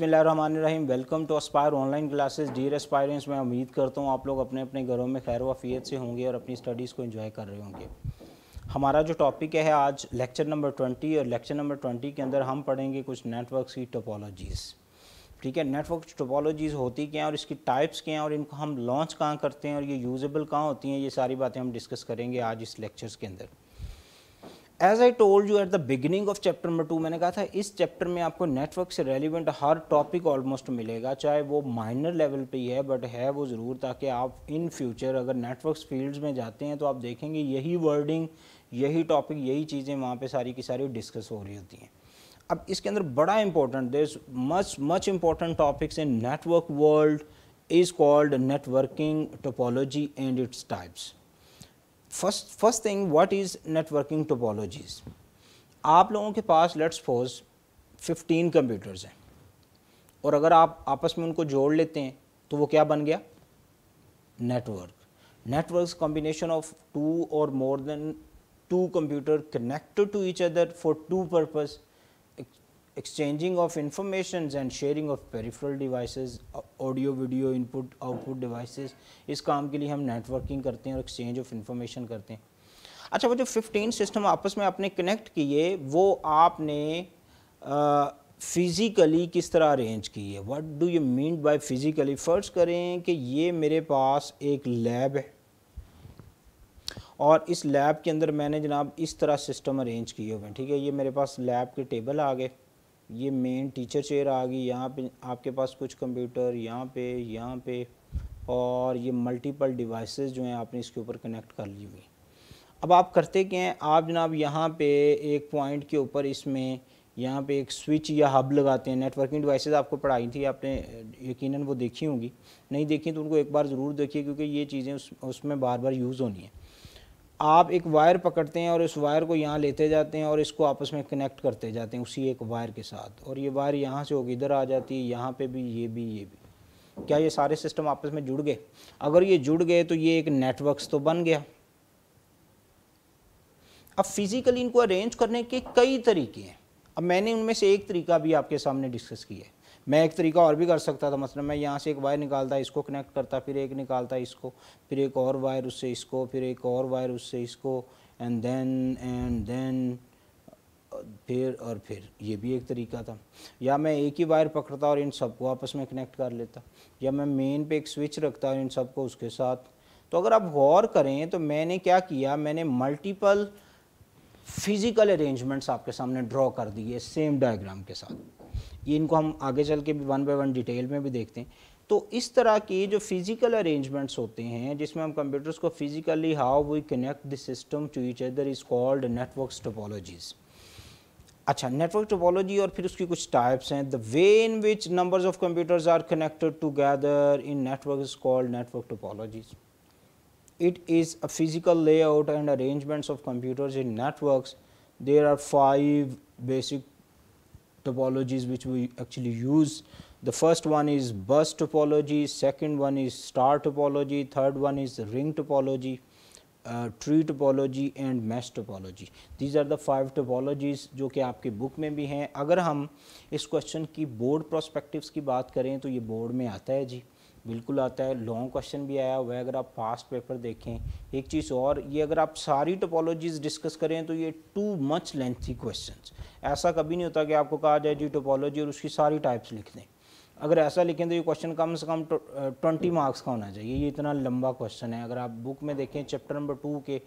बिसमीम welcome to Aspire online classes dear aspirants मैं उम्मीद करता हूँ आप लोग अपने अपने घरों में खैर वफ़ीत से होंगे और अपनी स्टडीज़ को एंजॉय कर रहे होंगे हमारा जो टॉपिक है आज लेक्चर नंबर ट्वेंटी और लेक्चर नंबर ट्वेंटी के अंदर हम पढ़ेंगे कुछ नेटवर्क्स की टोपोलॉजीज़ ठीक है नेटवर्क टोपोलॉजीज़ होती क्या हैं और इसकी टाइप्स क्या हैं और इनको हम लॉन्च कहाँ करते हैं और ये यूज़ेबल कहाँ होती हैं ये सारी बातें हम डिस्कस करेंगे आज इस लेक्चर्स के अंदर as I told you at the beginning of chapter number two मैंने कहा था इस चैप्टर में आपको नेटवर्क से रेलिवेंट हर टॉपिक ऑलमोस्ट मिलेगा चाहे वो माइनर लेवल पे ही है बट है वो ज़रूर ताकि आप इन फ्यूचर अगर नेटवर्क्स फील्ड्स में जाते हैं तो आप देखेंगे यही वर्डिंग यही टॉपिक यही चीज़ें वहाँ पे सारी की सारी डिस्कस हो रही होती हैं अब इसके अंदर बड़ा important this much much important topics in network world is called networking topology and its types first first thing what is networking topologies आप लोगों के पास लेट्स सपोज 15 कंप्यूटर्स हैं और अगर आप आपस में उनको जोड़ लेते हैं तो वो क्या बन गया network network combination of two or more than two computer connected to each other for to purpose exchanging of informations and sharing of peripheral devices audio video input output devices इस काम के लिए हम networking करते हैं और exchange of information करते हैं अच्छा वो जो 15 system आपस में आपने connect किए वो आपने physically किस तरह arrange की है what do you mean by physically first करें कि ये मेरे पास एक लैब है और इस लैब के अंदर मैंने जनाब इस तरह सिस्टम अरेंज किए हुए हैं ठीक है ये मेरे पास लैब के टेबल आ गए ये मेन टीचर चेयर आ गई यहाँ पे आपके पास कुछ कंप्यूटर यहाँ पे यहाँ पे और ये मल्टीपल डिवाइसेस जो हैं आपने इसके ऊपर कनेक्ट कर ली हुई अब आप करते क्या हैं आप जनाब यहाँ पे एक पॉइंट के ऊपर इसमें यहाँ पे एक स्विच या हब लगाते हैं नेटवर्किंग डिवाइसेस आपको पढ़ाई थी आपने यकीनन वो देखी होंगी नहीं देखी तो उनको एक बार ज़रूर देखिए क्योंकि ये चीज़ें उस उसमें बार बार यूज़ होनी है आप एक वायर पकड़ते हैं और इस वायर को यहाँ लेते जाते हैं और इसको आपस में कनेक्ट करते जाते हैं उसी एक वायर के साथ और ये वायर यहाँ से होगी इधर आ जाती है यहाँ पे भी ये भी ये भी क्या ये सारे सिस्टम आपस में जुड़ गए अगर ये जुड़ गए तो ये एक नेटवर्क्स तो बन गया अब फिज़िकली इनको अरेंज करने के कई तरीके हैं अब मैंने उनमें से एक तरीका भी आपके सामने डिस्कस किया है मैं एक तरीका और भी कर सकता था मतलब मैं यहाँ से एक वायर निकालता इसको कनेक्ट करता फिर एक निकालता इसको फिर एक और वायर उससे इसको फिर एक और वायर उससे इसको एंड देन एंड देन फिर और फिर ये भी एक तरीका था या मैं एक ही वायर पकड़ता और इन सबको आपस में कनेक्ट कर लेता या मैं मेन पे एक स्विच रखता और इन सबको उसके साथ तो अगर आप गौर करें तो मैंने क्या किया मैंने मल्टीपल फिज़िकल अरेंजमेंट्स आपके सामने ड्रॉ कर दिए सेम डायग्राम के साथ ये इनको हम आगे चल के भी वन बाय वन डिटेल में भी देखते हैं तो इस तरह के जो फिज़िकल अरेंजमेंट्स होते हैं जिसमें हम कंप्यूटर्स को physically how we connect the system to each other is called network topologies अच्छा नेटवर्क टोपोलॉजी और फिर उसकी कुछ टाइप्स हैं the way in which numbers of computers are connected together in network is called network topologies it is a physical layout and arrangements of computers in network there are five basic topologies which we actually use. The first one is bus topology, second one is star topology, third one is ring topology, uh, tree topology and mesh topology. These are the five topologies जो कि आपके book में भी हैं अगर हम इस question की board perspectives की बात करें तो ये board में आता है जी बिल्कुल आता है लॉन्ग क्वेश्चन भी आया हुआ है अगर आप फास्ट पेपर देखें एक चीज़ और ये अगर आप सारी टोपोलॉजीज डिस्कस करें तो ये टू मच लेंथी क्वेश्चन ऐसा कभी नहीं होता कि आपको कहा जाए जी टोपोलॉजी और उसकी सारी टाइप्स लिख दें अगर ऐसा लिखें तो ये क्वेश्चन कम से कम ट्वेंटी मार्क्स का होना चाहिए ये इतना लंबा क्वेश्चन है अगर आप बुक में देखें चैप्टर नंबर टू के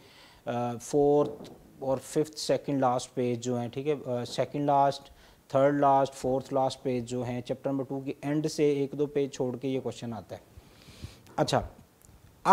फोर्थ और फिफ्थ सेकंड लास्ट पेज जो हैं ठीक है second last third last fourth last page जो हैं चैप्टर नंबर टू के एंड से एक दो पेज छोड़ के ये क्वेश्चन आता है अच्छा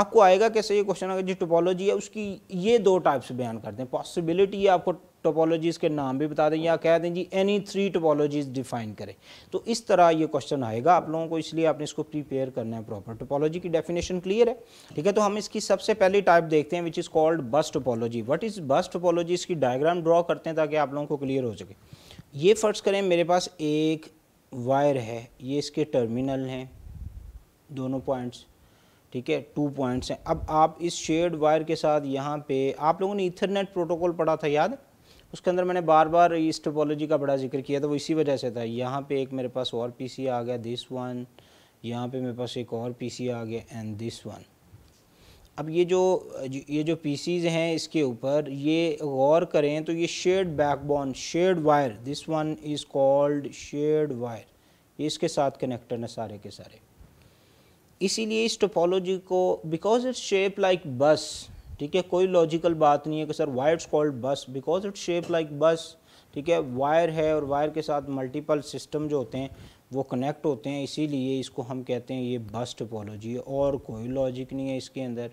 आपको आएगा कैसे ये क्वेश्चन आएगा जो टोपोलॉजी है उसकी ये दो टाइप्स बयान करते हैं पॉसिबिलिटी है आपको टोपोलॉजीज़ के नाम भी बता दें या कह दें जी एनी थ्री टोपोलॉजीज़ डिफाइन करें तो इस तरह ये क्वेश्चन आएगा आप लोगों को इसलिए आपने इसको प्रिपेयर करना है प्रॉपर टोपोलॉजी की डेफिनेशन क्लियर है ठीक है तो हम इसकी सबसे पहली टाइप देखते हैं which is called bus topology what is bus topology इसकी डायग्राम ड्रॉ करते हैं ताकि आप लोगों को क्लियर हो सके ये फ़र्ज़ करें मेरे पास एक वायर है ये इसके टर्मिनल हैं दोनों पॉइंट्स ठीक है टू पॉइंट्स हैं अब आप इस शेड वायर के साथ यहाँ पे आप लोगों ने इथरनेट प्रोटोकॉल पढ़ा था याद उसके अंदर मैंने बार बार इस टोपोलॉजी का बड़ा जिक्र किया था तो वो इसी वजह से था यहाँ पे एक मेरे पास और पीसी आ गया दिस वन यहाँ पे मेरे पास एक और पीसी आ गया एंड दिस वन अब ये जो ये जो पीसीज हैं इसके ऊपर ये गौर करें तो ये shared backbone shared wire this one is called shared wire ये इसके साथ कनेक्टर हैं सारे के सारे इसीलिए इस टोपोलॉजी को because it's shape like bus ठीक है कोई लॉजिकल बात नहीं है कि sir wire it's called bus because it's shape like bus ठीक है वायर है और वायर के साथ मल्टीपल सिस्टम जो होते हैं वो कनेक्ट होते हैं इसीलिए इसको हम कहते हैं ये बस टोपोलॉजी और कोई लॉजिक नहीं है इसके अंदर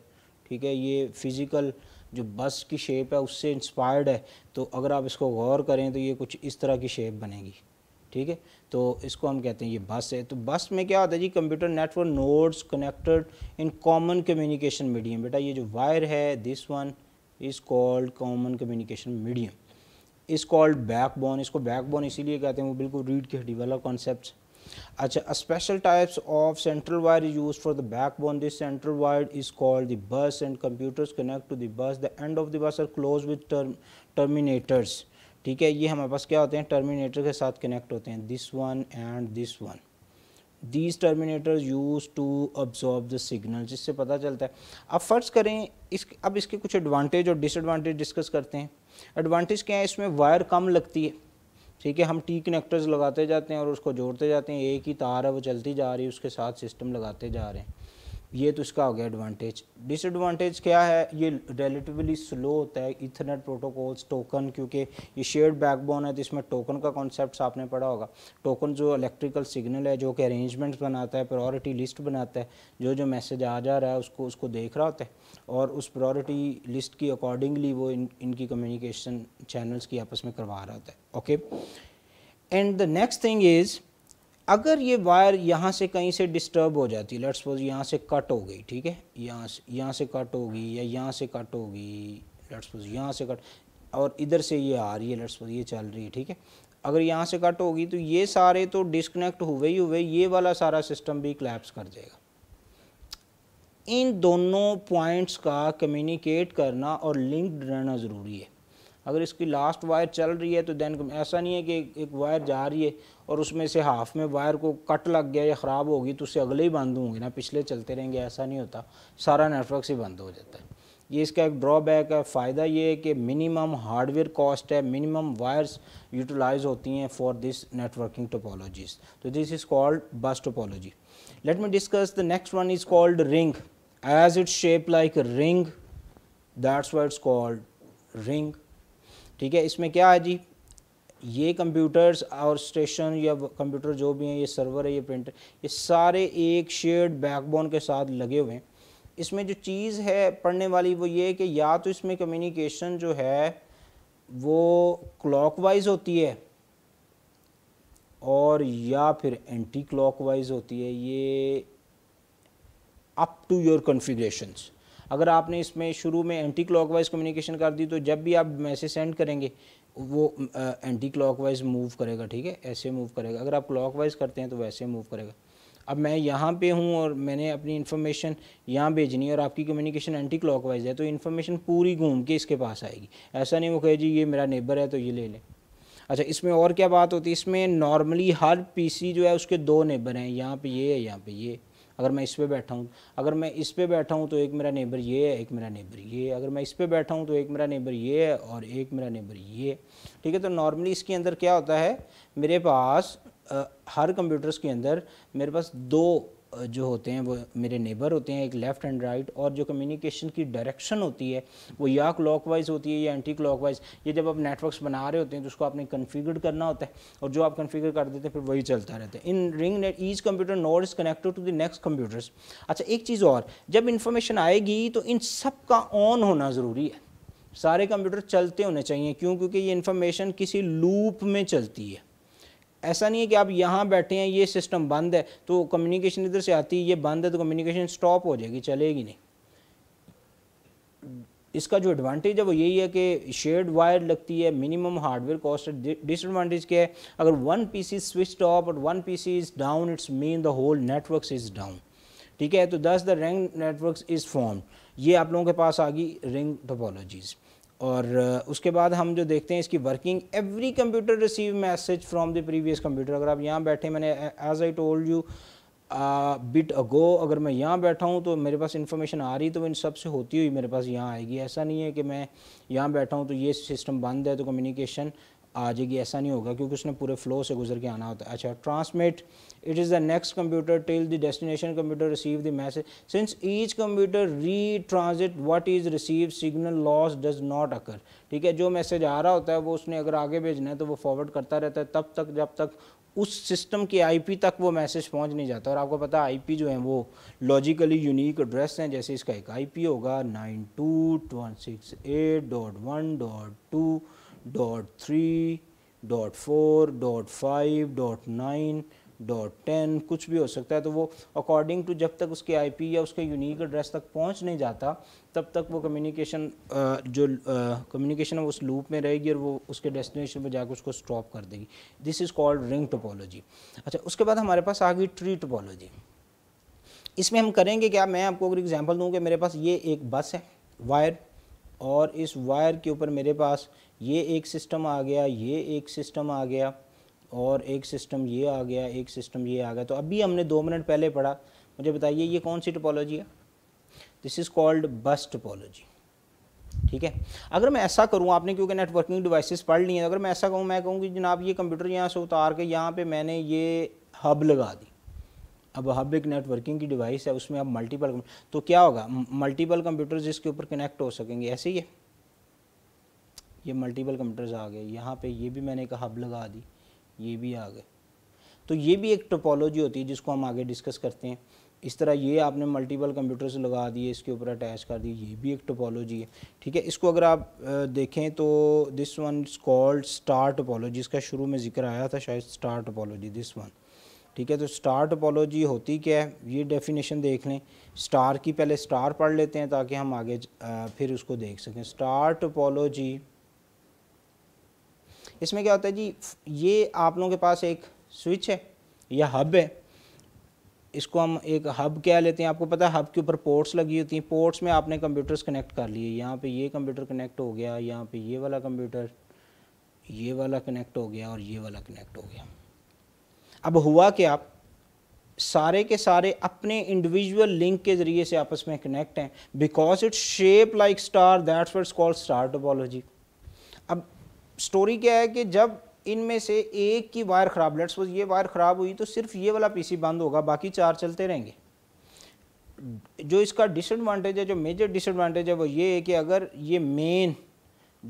ठीक है ये फिज़िकल जो बस की शेप है उससे इंस्पायर्ड है तो अगर आप इसको गौर करें तो ये कुछ इस तरह की शेप बनेगी ठीक है तो इसको हम कहते हैं ये बस है तो बस में क्या होता है जी computer network nodes connected in common communication medium बेटा ये जो वायर है this one is called common communication medium is called backbone इसको बैकबोन इसीलिए कहते हैं वो बिल्कुल रीड के हड्डी वाला कॉन्सेप्ट अच्छा special types of central wire use for the backbone this central wire is called the bus and computers connect to the bus the end of the bus are close with terminators ठीक है ये हमारे पास क्या होते हैं terminator के साथ connect होते हैं this one and this one these terminators use to absorb the signal जिससे पता चलता है अब फर्ज करें इस अब इसके कुछ एडवांटेज और डिसएडवांटेज डिस्कस करते हैं एडवांटेज क्या है इसमें वायर कम लगती है ठीक है हम टी कनेक्टर्स लगाते जाते हैं और उसको जोड़ते जाते हैं एक ही तार है वो चलती जा रही है उसके साथ सिस्टम लगाते जा रहे हैं ये तो इसका हो गया एडवांटेज डिसएडवांटेज क्या है ये रिलेटिवली स्लो होता है इथरनेट प्रोटोकॉल्स टोकन क्योंकि ये शेयर्ड बैकबोन है तो इसमें टोकन का कॉन्सेप्ट आपने पढ़ा होगा टोकन जो इलेक्ट्रिकल सिग्नल है जो कि अरेंजमेंट्स बनाता है प्रायोरिटी लिस्ट बनाता है जो जो मैसेज आ जा रहा है उसको उसको देख रहा होता है और उस प्रायोरिटी लिस्ट की अकॉर्डिंगली वो इन इनकी कम्युनिकेशन चैनल्स की आपस में करवा रहा होता है okay and the next thing is अगर ये वायर यहाँ से कहीं से डिस्टर्ब हो जाती लेट्स सपोज यहाँ से कट हो गई ठीक है यहाँ से यहाँ से कट होगी या यहाँ से कट होगी लेट्स सपोज यहाँ से कट और इधर से ये आ रही है लेट्स सपोज ये चल रही है ठीक है अगर यहाँ से कट होगी तो ये सारे तो डिस्कनेक्ट हुए ही हुए ये वाला सारा सिस्टम भी क्लैप्स कर जाएगा इन दोनों पॉइंट्स का कम्युनिकेट करना और लिंक्ड रहना ज़रूरी है अगर इसकी लास्ट वायर चल रही है तो देन ऐसा नहीं है कि एक वायर जा रही है और उसमें से हाफ में वायर को कट लग गया या ख़राब होगी तो उससे अगले ही बंद होंगे ना पिछले चलते रहेंगे ऐसा नहीं होता सारा नेटवर्क से बंद हो जाता है ये इसका एक ड्रॉबैक है फ़ायदा ये है कि मिनिमम हार्डवेयर कॉस्ट है मिनिमम वायर्स यूटिलाइज होती हैं फॉर दिस नेटवर्किंग टोपोलॉजीज तो this is called bus topology let me discuss the next one is called ring as its shape like ring that's why it's called ring ठीक है इसमें क्या है जी ये कंप्यूटर्स और स्टेशन या कंप्यूटर जो भी हैं ये सर्वर है ये प्रिंटर ये सारे एक शेड बैकबोन के साथ लगे हुए हैं इसमें जो चीज़ है पढ़ने वाली वो ये कि या तो इसमें कम्युनिकेशन जो है वो क्लॉकवाइज होती है और या फिर एंटी क्लॉकवाइज होती है ये अप टू योर कॉन्फ़िगरेशंस अगर आपने इसमें शुरू में एंटी वाइज़ कम्युनिकेशन कर दी तो जब भी आप मैसेज सेंड करेंगे वो एंटी वाइज मूव करेगा ठीक है ऐसे मूव करेगा अगर आप वाइज़ करते हैं तो वैसे मूव करेगा अब मैं यहाँ पे हूँ और मैंने अपनी इन्फॉर्मेशन यहाँ भेजनी है और आपकी कम्युनिकेशन एंटी क्लॉकवाइज है तो इन्फॉर्मेशन पूरी घूम के इसके पास आएगी ऐसा नहीं वो कहे जी ये मेरा नेबर है तो ये ले लें अच्छा इसमें और क्या बात होती है इसमें नॉर्मली हर पीसी जो है उसके दो नेबर हैं यहाँ पे ये है यहाँ पे ये अगर मैं इस पर बैठा हूँ अगर मैं इस पर बैठा हूँ तो एक मेरा नेबर ये है एक मेरा नेबर ये है अगर मैं इस पर बैठा हूँ तो एक मेरा नेबर ये है और एक मेरा नेबर ये ठीक है तो नॉर्मली इसके अंदर क्या होता है मेरे पास आ, हर कंप्यूटर्स के अंदर मेरे पास दो जो होते हैं वो मेरे नेबर होते हैं एक लेफ़्ट एंड राइट और जो कम्युनिकेशन की डायरेक्शन होती है वो या क्लॉक वाइज होती है या एंटी क्लॉक वाइज ये जब आप नेटवर्क्स बना रहे होते हैं तो उसको आपने कन्फिगर करना होता है और जो आप कन्फिगर कर देते हैं फिर वही चलता रहता है in ring net each computer node is connected to the next computers अच्छा एक चीज़ और जब इन्फॉर्मेशन आएगी तो इन सब का ऑन होना ज़रूरी है सारे कंप्यूटर चलते होने चाहिए क्यों क्योंकि ये इन्फॉर्मेशन किसी लूप में चलती है ऐसा नहीं है कि आप यहाँ बैठे हैं ये सिस्टम बंद है तो कम्युनिकेशन इधर से आती है ये बंद है तो कम्युनिकेशन स्टॉप हो जाएगी चलेगी नहीं इसका जो एडवांटेज है वो यही है कि शेड वायर लगती है मिनिमम हार्डवेयर कॉस्ट डिसएडवांटेज क्या है अगर one piece is switched off or one piece is down it's mean the whole network is down ठीक है तो thus the ring network is form ये आप लोगों के पास आ गई रिंग टोपोलॉजीज़ और उसके बाद हम जो देखते हैं इसकी working every computer receive message from the previous computer अगर आप यहाँ बैठे मैंने as I told you bit ago अगर मैं यहाँ बैठा हूँ तो मेरे पास इन्फॉर्मेशन आ रही तो इन सब से होती हुई मेरे पास यहाँ आएगी ऐसा नहीं है कि मैं यहाँ बैठा हूँ तो ये सिस्टम बंद है तो कम्युनिकेशन आ जाएगी ऐसा नहीं होगा क्योंकि उसने पूरे फ्लो से गुजर के आना होता है अच्छा transmit it is the next computer till the destination computer receive the message. Since each computer retransit what is received signal loss does not occur. ठीक है जो मैसेज आ रहा होता है वो उसने अगर आगे भेजना है तो वो फॉरवर्ड करता रहता है तब तक जब तक उस सिस्टम के आईपी तक वो मैसेज पहुंच नहीं जाता और आपको पता आईपी जो है वो लॉजिकली यूनिक एड्रेस हैं जैसे इसका एक आईपी होगा nine two one six eight dot one dot two dot three dot four dot five dot nine dot ten कुछ भी हो सकता है तो वो अकॉर्डिंग टू जब तक उसके आईपी या उसके यूनिक एड्रेस तक पहुंच नहीं जाता तब तक वो कम्युनिकेशन जो कम्युनिकेशन है उस लूप में रहेगी और वो उसके डेस्टिनेशन पर जाकर उसको स्टॉप कर देगी this is called ring topology अच्छा उसके बाद हमारे पास आ गई ट्री टोपोलॉजी इसमें हम करेंगे क्या मैं आपको अगर एग्जाम्पल दूँ कि मेरे पास ये एक बस है वायर और इस वायर के ऊपर मेरे पास ये एक सिस्टम आ गया ये एक सिस्टम आ गया और एक सिस्टम ये आ गया एक सिस्टम ये आ गया तो अभी हमने दो मिनट पहले पढ़ा मुझे बताइए ये कौन सी टोपोलॉजी है this is called bus topology ठीक है अगर मैं ऐसा करूँ आपने क्योंकि नेटवर्किंग डिवाइसेस पढ़ ली हैं अगर मैं ऐसा कहूँ मैं कहूं कि जनाब ये कंप्यूटर यहाँ से उतार के यहाँ पे मैंने ये हब लगा दी अब हब एक नेटवर्किंग की डिवाइस है उसमें आप मल्टीपल तो क्या होगा मल्टीपल कंप्यूटर्स इसके ऊपर कनेक्ट हो सकेंगे ऐसे ही है ये मल्टीपल कंप्यूटर्स आ गए यहाँ पर ये भी मैंने एक हब लगा दी ये भी आ गए तो ये भी एक टोपोलॉजी होती है जिसको हम आगे डिस्कस करते हैं इस तरह ये आपने मल्टीपल कंप्यूटर्स लगा दिए इसके ऊपर अटैच कर दिए ये भी एक टोपोलॉजी है ठीक है इसको अगर आप देखें तो this one is called star topology इसका शुरू में जिक्र आया था शायद स्टार टोपोलॉजी दिस वन ठीक है तो स्टार टोपोलॉजी होती क्या है ये डेफिनेशन देख लें स्टार की पहले स्टार पढ़ लेते हैं ताकि हम आगे फिर उसको देख सकें स्टार टोपोलॉजी इसमें क्या होता है जी ये आप लोगों के पास एक स्विच है या हब है इसको हम एक हब क्या लेते हैं आपको पता है हब के ऊपर पोर्ट्स लगी होती हैं पोर्ट्स में आपने कंप्यूटर्स कनेक्ट कर लिए यहाँ पे ये कंप्यूटर कनेक्ट हो गया यहाँ पे ये वाला कंप्यूटर ये वाला कनेक्ट हो गया और ये वाला कनेक्ट हो गया अब हुआ कि आप सारे के सारे अपने इंडिविजुअल लिंक के ज़रिए से आपस में कनेक्ट हैं because it's shape like star that's what's call star topology अब स्टोरी क्या है कि जब इनमें से एक की वायर ख़राब लेट्स सपोज ये वायर ख़राब हुई तो सिर्फ ये वाला पीसी बंद होगा बाकी चार चलते रहेंगे जो इसका डिसएडवांटेज है जो मेजर डिसएडवांटेज है वो ये है कि अगर ये मेन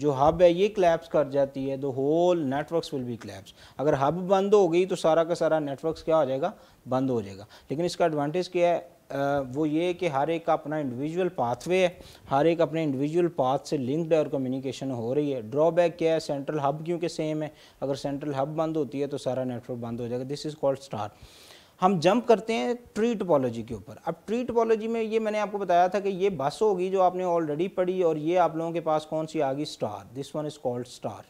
जो हब है ये क्लैप्स कर जाती है तो whole networks will be collapse अगर हब बंद हो गई तो सारा का सारा नेटवर्क्स क्या हो जाएगा बंद हो जाएगा लेकिन इसका एडवांटेज क्या है वो ये कि हर एक का अपना इंडिविजुअल पाथवे है हर एक अपने इंडिविजुअल पाथ से लिंक्ड है और कम्युनिकेशन हो रही है ड्रॉबैक क्या है सेंट्रल हब क्योंकि सेम है अगर सेंट्रल हब बंद होती है तो सारा नेटवर्क बंद हो जाएगा दिस इज़ कॉल्ड स्टार हम जंप करते हैं ट्री टोपोलॉजी के ऊपर अब ट्री टोपोलॉजी में ये मैंने आपको बताया था कि ये बस होगी जो आपने ऑलरेडी पढ़ी और ये आप लोगों के पास कौन सी आ गई star this one is called star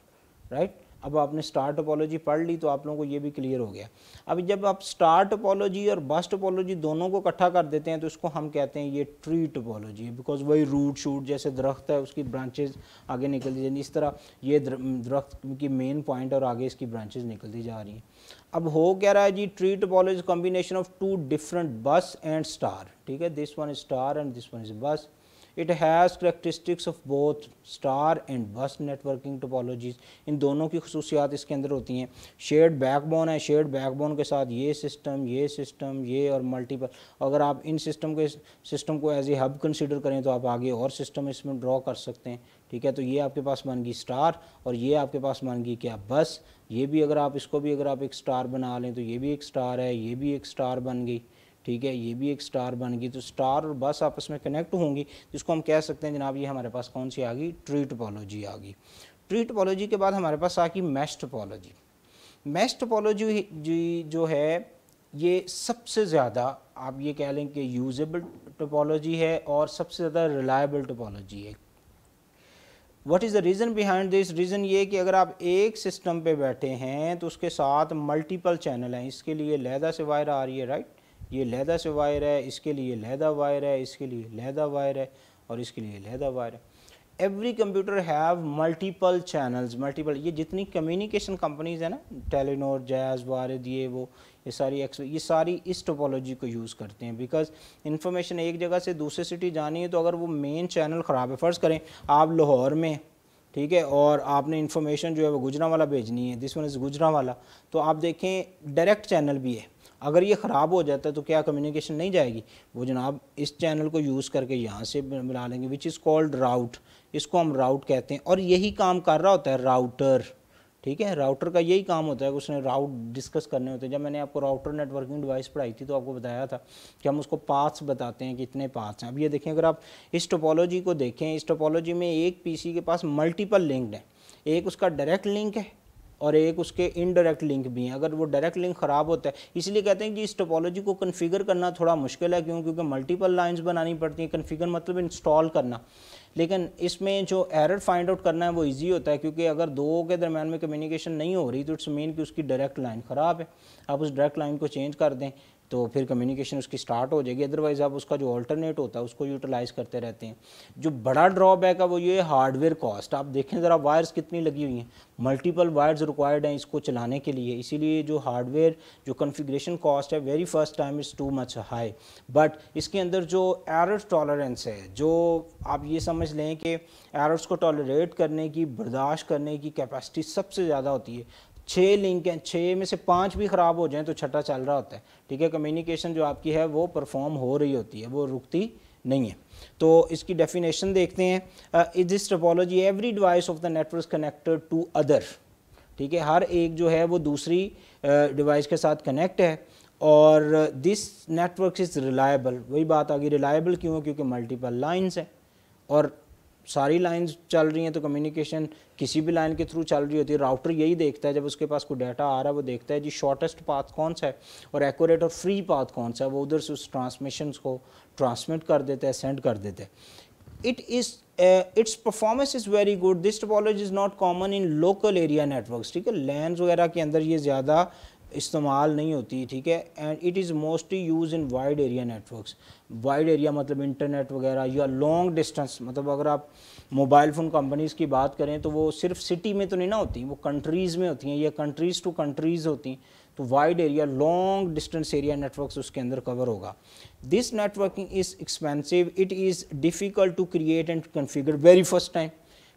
right अब आपने स्टार टोपोलॉजी पढ़ ली तो आप लोगों को ये भी क्लियर हो गया अब जब आप स्टार टोपोलॉजी और बस टोपोलॉजी दोनों को इकट्ठा कर देते हैं तो इसको हम कहते हैं ये ट्री टोपोलॉजी है बिकॉज वही रूट शूट जैसे दरख्त है उसकी ब्रांचेज आगे निकलती जाती इस तरह ये दरख्त की मेन पॉइंट और आगे इसकी ब्रांचेज निकलती जा रही हैं अब हो क्या रहा है जी tree topology combination of two different bus and star ठीक है this one is star and this one is bus it has characteristics of both star and bus networking topologies इन दोनों की खसूसियात इसके अंदर होती हैं शेड बैकबोन है शेड बैकबोन के साथ ये सिस्टम ये सिस्टम ये और मल्टीपल अगर आप इन सिस्टम के सिस्टम को एज ए हब कंसिडर करें तो आप आगे और सिस्टम इसमें ड्रॉ कर सकते हैं ठीक है तो ये आपके पास बन गई स्टार और ये आपके पास बन गई क्या बस ये भी अगर आप इसको भी अगर आप एक स्टार बना लें तो ये भी एक स्टार है ये भी एक स्टार बन गई ठीक है ये भी एक स्टार बन गई तो स्टार और बस आपस में कनेक्ट होंगी जिसको हम कह सकते हैं जनाब ये हमारे पास कौन सी आ गई ट्री टोपोलॉजी आ गई ट्री टोपोलॉजी के बाद हमारे पास आ गई मैश टोपोलॉजी मैश टोपोलॉजी जो है ये सबसे ज़्यादा आप ये कह लें कि यूजेबल टोपोलॉजी है और सबसे ज़्यादा रिलायबल टोपोलॉजी है what is the reason behind this reason ये कि अगर आप एक सिस्टम पे बैठे हैं तो उसके साथ मल्टीपल चैनल हैं इसके लिए लहदा से वायर आ रही है राइट ये लहदा से वायर है इसके लिए लहदा वायर है इसके लिए लहदा वायर है और इसके लिए लहदा वायर है every computer have multiple channels multiple ये जितनी कम्युनिकेशन कंपनीज है ना टेलीनोर जैज वारद ये वो ये सारी एक्स ये सारी इस टोपोलॉजी को यूज़ करते हैं बिकॉज इन्फॉर्मेशन एक जगह से दूसरे सिटी जानी है तो अगर वो मेन चैनल ख़राब है फ़र्ज़ करें आप लाहौर में ठीक है और आपने इन्फॉर्मेशन जो है वो गुजरा वाला भेजनी है दिस वन इज़ गुजरा वाला तो आप देखें डायरेक्ट चैनल भी है अगर ये ख़राब हो जाता है तो क्या कम्युनिकेशन नहीं जाएगी वो जनाब इस चैनल को यूज़ करके यहाँ से बना लेंगे विच इज़ कॉल्ड राउट इसको हम राउट कहते हैं और यही काम कर रहा होता है राउटर ठीक है राउटर का यही काम होता है उसने राउट डिस्कस करने होते हैं जब मैंने आपको राउटर नेटवर्किंग डिवाइस पढ़ाई थी तो आपको बताया था कि हम उसको पाथ्स बताते हैं कितने पाथ्स हैं अब ये देखें अगर आप इस टोपोलॉजी को देखें इस टोपोलॉजी में एक पीसी के पास मल्टीपल लिंक्ड है एक उसका डायरेक्ट लिंक है और एक उसके इनडायरेक्ट लिंक भी हैं अगर वो डायरेक्ट लिंक ख़राब होता है इसलिए कहते हैं कि इस टोपोलॉजी को कन्फिगर करना थोड़ा मुश्किल है क्यों क्योंकि मल्टीपल लाइंस बनानी पड़ती हैं कन्फिगर मतलब इंस्टॉल करना लेकिन इसमें जो एरर फाइंड आउट करना है वो इजी होता है क्योंकि अगर दो के दरमियान में कम्युनिकेशन नहीं हो रही तो इट्स मेन कि उसकी डायरेक्ट लाइन ख़राब है आप उस डायरेक्ट लाइन को चेंज कर दें तो फिर कम्युनिकेशन उसकी स्टार्ट हो जाएगी अदरवाइज़ आप उसका जो ऑल्टरनेट होता है उसको यूटिलाइज़ करते रहते हैं जो बड़ा ड्रॉबैक है वो ये हार्डवेयर कॉस्ट आप देखें ज़रा वायर्स कितनी लगी हुई हैं मल्टीपल वायर्स रिक्वायर्ड हैं इसको चलाने के लिए इसीलिए जो हार्डवेयर जो कन्फिग्रेशन कॉस्ट है very first time is too much high but इसके अंदर जो एरर्स टॉलरेंस है जो आप ये समझ लें कि एरर्स को टॉलरेट करने की बर्दाश्त करने की कैपेसिटी सबसे ज़्यादा होती है छः लिंक हैं छः में से पाँच भी ख़राब हो जाएँ तो छठा चल रहा होता है ठीक है कम्युनिकेशन जो आपकी है वो परफॉर्म हो रही होती है वो रुकती नहीं है तो इसकी डेफिनेशन देखते हैं is this topology every device of the network connected to other ठीक है हर एक जो है वो दूसरी डिवाइस uh, के साथ कनेक्ट है और दिस नेटवर्क इज़ रिलायबल वही बात आ गई रिलायबल क्यों है क्योंकि मल्टीपल लाइन्स हैं और सारी लाइंस चल रही हैं तो कम्युनिकेशन किसी भी लाइन के थ्रू चल रही होती है राउटर यही देखता है जब उसके पास कोई डाटा आ रहा है वो देखता है जी शॉर्टेस्ट पाथ कौन सा है और एक्यूरेट और फ्री पाथ कौन सा है वो उधर से उस ट्रांसमिशन को ट्रांसमिट कर देते हैं सेंड कर देते हैं it is it's performance is very good this topology is not common in local area network ठीक है लैंड वगैरह के अंदर ये ज़्यादा इस्तेमाल नहीं होती ठीक है and it is mostly use in wide area networks wide area मतलब इंटरनेट वगैरह या लॉन्ग डिस्टेंस मतलब अगर आप मोबाइल फ़ोन कंपनीज़ की बात करें तो वो सिर्फ सिटी में तो नहीं ना होती वो कंट्रीज़ में होती हैं या कंट्रीज़ टू कंट्रीज़ होती हैं तो wide area long distance area networks उसके अंदर कवर होगा this networking is expensive it is difficult to create and configure very first time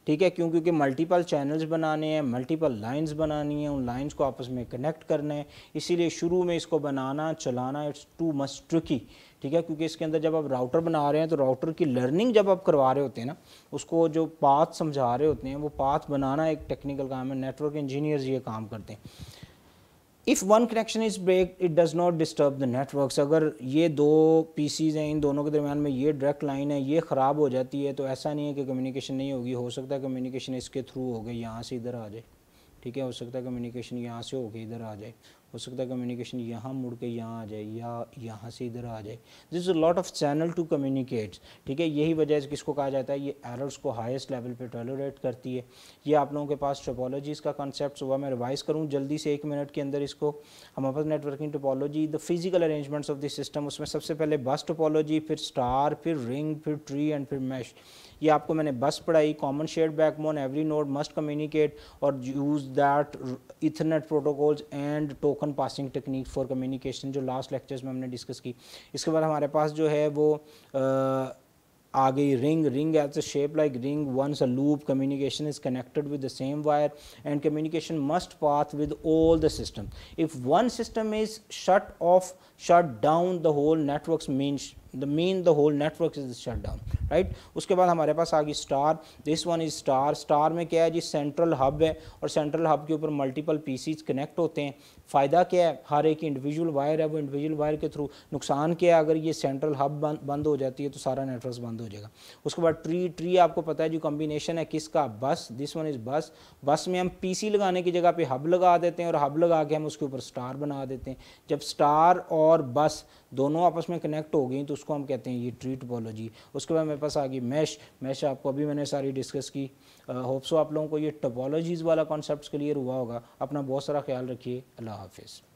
ठीक है क्यों क्योंकि मल्टीपल चैनल्स बनाने हैं मल्टीपल लाइंस बनानी है उन लाइंस को आपस में कनेक्ट करना है इसीलिए शुरू में इसको बनाना चलाना इट्स टू मच ट्रिकी ठीक है क्योंकि इसके अंदर जब आप राउटर बना रहे हैं तो राउटर की लर्निंग जब आप करवा रहे होते हैं ना उसको जो पाथ समझा रहे होते हैं वो पाथ बनाना एक टेक्निकल काम है नेटवर्क इंजीनियर्स ये काम करते हैं if one connection is break it does not disturb the networks अगर ये दो पीसीज हैं इन दोनों के दरमियान में ये डायरेक्ट लाइन है ये ख़राब हो जाती है तो ऐसा नहीं है कि कम्युनिकेशन नहीं होगी हो सकता है कम्युनिकेशन इसके थ्रू हो गई यहाँ से इधर आ जाए ठीक है हो सकता है कम्युनिकेशन यहाँ से हो गई इधर आ जाए हो सकता है कम्युनिकेशन यहाँ मुड़ के यहाँ आ जाए या यहाँ से इधर आ जाए this is lot of channel to communicate ठीक है यही वजह है किसको कहा जाता है ये एरर्स को हाईएस्ट लेवल पे टॉलरेट करती है ये आप लोगों के पास टोपोलॉजीज का कॉन्सेप्ट हुआ मैं रिवाइज करूँ जल्दी से एक मिनट के अंदर इसको हमारे पास networking topology the physical arrangements of this system उसमें सबसे पहले बस टोपोलॉजी फिर स्टार फिर रिंग फिर ट्री एंड फिर मैश ये आपको मैंने बस पढ़ाई common shared backbone every node must communicate और use that ethernet protocols and token token passing technique for communication जो लास्ट लेक्चर्स में हमने डिस्कस की इसके बाद हमारे पास जो है वो आ, गई ring ring as a shape like ring once a loop communication is connected with the same wire and communication must path with all the system if one system is shut off shut down the whole network means the main the whole network is shut down right उसके बाद हमारे पास आ गई star this one is star star में क्या है जी central hub है और सेंट्रल हब के ऊपर मल्टीपल पीसीज कनेक्ट होते हैं फ़ायदा क्या है हर एक इंडिविजुअल वायर है वो इंडिविजुअल वायर के थ्रू नुकसान क्या है अगर ये सेंट्रल हब बंद हो जाती है तो सारा नेटवर्क बंद हो जाएगा उसके बाद ट्री ट्री आपको पता है जो कॉम्बिनेशन है किसका बस दिस वन इज़ बस बस में हम पी लगाने की जगह पर हब लगा देते हैं और हब लगा के हम उसके ऊपर स्टार बना देते हैं जब स्टार और बस दोनों आपस में कनेक्ट हो गई तो उसको हम कहते हैं ये ट्री टोपोलॉजी उसके बाद मेरे पास आ गई मैश मैश आपको अभी मैंने सारी डिस्कस की होप्सो आप लोगों को ये टोपोलॉजीज़ वाला कॉन्सेप्ट क्लियर हुआ होगा अपना बहुत सारा ख्याल रखिए अल्लाह हाफिज़